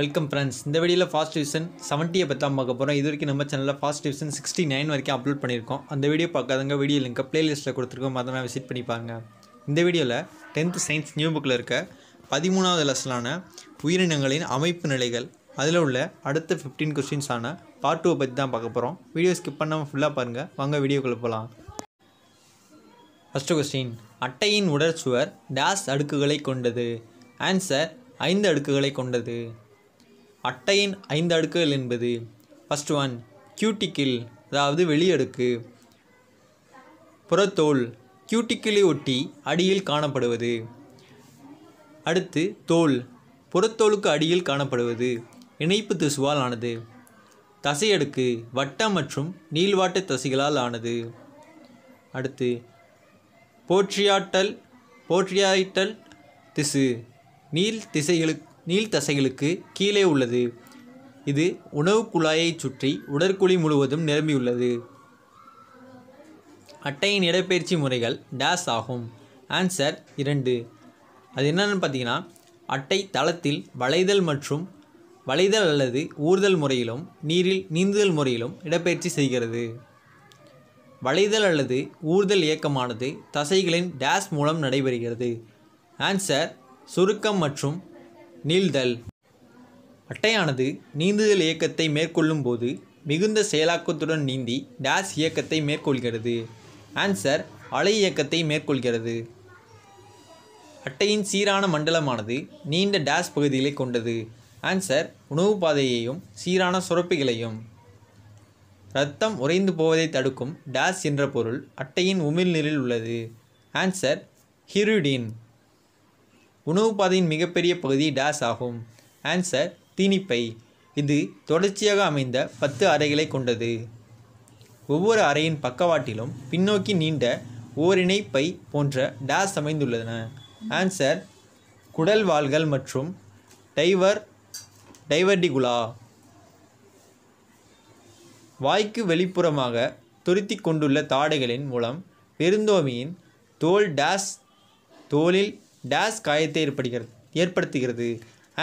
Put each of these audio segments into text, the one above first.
welcome friends இந்த வீடியோவில் fast division செவன்ட்டியை பற்றாம பார்க்க போகிறோம் இது வரைக்கும் நம்ம சேனலில் ஃபாஸ்ட் டிவிஷன் சிக்ஸ்டி நைன் வரைக்கும் அப்லோட் பண்ணியிருக்கோம் அந்த வீடியோ பார்க்காதவங்க வீடியோ லிங்க்கை பிளேலிஸ்ட்டில் கொடுத்துருக்கோம் அதை விசிட் பண்ணி இந்த வீடியோவில் டென்த்து சயின்ஸ் நியூ புக்கில் இருக்க பதிமூணாவது லெசனான உயிரினங்களின் அமைப்பு நிலைகள் அதில் உள்ள அடுத்த ஃபிஃப்டீன் கொஸ்டின்ஸான பார்ட் டூவை பற்றி தான் பார்க்க போகிறோம் வீடியோ ஸ்கிப் பண்ணாமல் ஃபுல்லாக பாருங்கள் வாங்க வீடியோக்குள்ளே போகலாம் ஃபஸ்ட்டு கொஸ்டின் அட்டையின் உடற்சுவர் டேஸ் அடுக்குகளை கொண்டது ஆன்சர் ஐந்து அடுக்குகளை கொண்டது அட்டையின் ஐந்து அடுக்குகள் என்பது ஃபஸ்ட் ஒன் கியூட்டிக்கில் அதாவது வெளியடுக்கு புறத்தோல் கியூட்டிக்கிளை ஒட்டி அடியில் காணப்படுவது அடுத்து தோல் புறத்தோலுக்கு அடியில் காணப்படுவது இணைப்பு திசுவால் ஆனது தசையடுக்கு வட்டம் மற்றும் நீள்வாட்ட தசைகளால் ஆனது அடுத்து போற்றியாட்டல் போற்றியாயிட்டல் திசு நீள் திசைகளுக்கு நீள்தசைகளுக்கு கீழே உள்ளது இது உணவுக் குழாயைச் சுற்றி உடற்குழி முழுவதும் நிரம்பியுள்ளது அட்டையின் இடப்பெயர்ச்சி முறைகள் டேஸ் ஆகும் ஆன்சர் இரண்டு அது என்னென்னு பார்த்தீங்கன்னா அட்டை தளத்தில் வளைதல் மற்றும் வளைதல் அல்லது ஊர்தல் முறையிலும் நீரில் நீந்துதல் முறையிலும் இடப்பெயர்ச்சி செய்கிறது வளைதல் அல்லது ஊர்தல் இயக்கமானது தசைகளின் டேஸ் மூலம் நடைபெறுகிறது ஆன்சர் சுருக்கம் மற்றும் நீள்தல் அட்டையானது நீந்துதல் இயக்கத்தை மேற்கொள்ளும் போது மிகுந்த செயலாக்கத்துடன் நீந்தி டேஸ் இயக்கத்தை மேற்கொள்கிறது ஆன்சர் அலை இயக்கத்தை மேற்கொள்கிறது அட்டையின் சீரான மண்டலமானது நீண்ட டேஸ் பகுதிகளை கொண்டது ஆன்சர் உணவு பாதையையும் சீரான சுரப்பிகளையும் இரத்தம் உறைந்து போவதை தடுக்கும் டேஸ் என்ற பொருள் அட்டையின் உமிழ்நீரில் உள்ளது ஆன்சர் ஹிருடின் உணவு பாதையின் மிகப்பெரிய பகுதி டேஸ் ஆகும் ஆன்சர் தீனிப்பை இது தொடர்ச்சியாக அமைந்த பத்து அறைகளை கொண்டது ஒவ்வொரு அறையின் பக்கவாட்டிலும் பின்னோக்கி நீண்ட ஓரிணைப்பை போன்ற டேஸ் அமைந்துள்ளன ஆன்சர் குடல்வாள்கள் மற்றும் டைவர் டைவர்டிகுலா வாய்க்கு வெளிப்புறமாக துருத்தி கொண்டுள்ள தாடைகளின் மூலம் பெருந்தோமியின் தோல் டேஸ் தோலில் டேஸ் காயத்தை ஏற்படுகிறது ஏற்படுத்துகிறது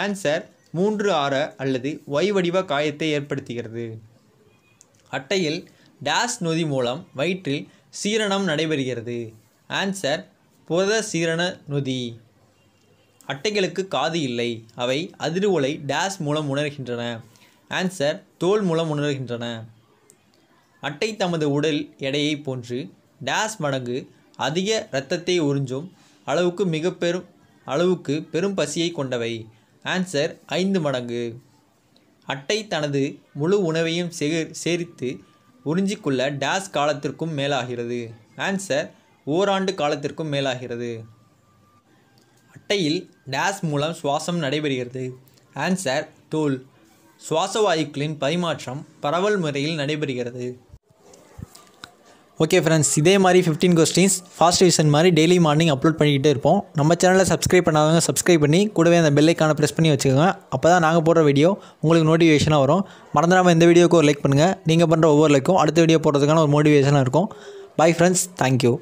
ஆன்சர் மூன்று ஆற அல்லது ஒய் வடிவ காயத்தை ஏற்படுத்துகிறது அட்டையில் டேஸ் நொதி மூலம் வயிற்றில் சீரணம் நடைபெறுகிறது ஆன்சர் புரத சீரண நொதி அட்டைகளுக்கு காது இல்லை அவை அதிர்வுலை டேஸ் மூலம் உணர்கின்றன ஆன்சர் தோல் மூலம் உணர்கின்றன அட்டை தமது உடல் எடையை போன்று டேஸ் மடங்கு அதிக இரத்தத்தை உறிஞ்சும் அளவுக்கு மிக பெரும் அளவுக்கு பெரும் பசியை கொண்டவை ஆன்சர் ஐந்து மடங்கு அட்டை தனது முழு உணவையும் சேகர் சேரித்து உறிஞ்சிக்கொள்ள டேஸ் காலத்திற்கும் மேலாகிறது ஆன்சர் ஓராண்டு காலத்திற்கும் மேலாகிறது அட்டையில் டேஸ் மூலம் சுவாசம் நடைபெறுகிறது ஆன்சர் தோல் சுவாசவாயுக்களின் பரிமாற்றம் பரவல் முறையில் நடைபெறுகிறது ஓகே ஃப்ரெண்ட்ஸ் இதே மாதிரி ஃபிஃப்டீன் கொஸ்டின்ஸ் ஃபாஸ்ட் ரிவிஷன் மாதிரி டெய்லி மார்னிங் அப்லோட் பண்ணிக்கிட்டே இருப்போம் நம்ம சேனலில் சப்ஸ்கிரைப் பண்ணாதவங்க சப்ஸ்கிரைப் பண்ணி கூடவே அந்த பெல்லைக்கான ப்ரெஸ் பண்ணி வச்சுக்கோங்க அப்போ தான் நாங்கள் போடுற வீடியோ உங்களுக்கு நோட்டிஃபிகேஷனாக வரும் மறந்துடாமல் இந்த வீடியோக்கு ஒரு லைக் பண்ணுங்கள் நீங்கள் பண்ணுற ஒவ்வொரு லைக்கும் அடுத்த வீடியோ போடுறதுக்கான ஒரு மோட்டிவேஷனாக இருக்கும் பாய் ஃப்ரெண்ட்ஸ் தேங்க்யூ